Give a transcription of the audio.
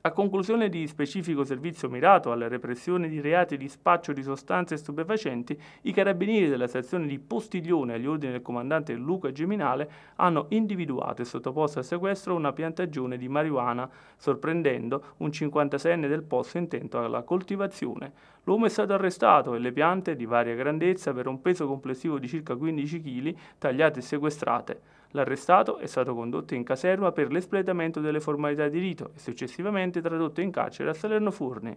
A conclusione di specifico servizio mirato alla repressione di reati di spaccio di sostanze stupefacenti, i carabinieri della stazione di Postiglione agli ordini del comandante Luca Geminale hanno individuato e sottoposto a sequestro una piantagione di marijuana, sorprendendo un 56enne del posto intento alla coltivazione. L'uomo è stato arrestato e le piante, di varia grandezza, per un peso complessivo di circa 15 kg, tagliate e sequestrate. L'arrestato è stato condotto in caserma per l'espletamento delle formalità di rito e successivamente tradotto in carcere a Salerno Furni.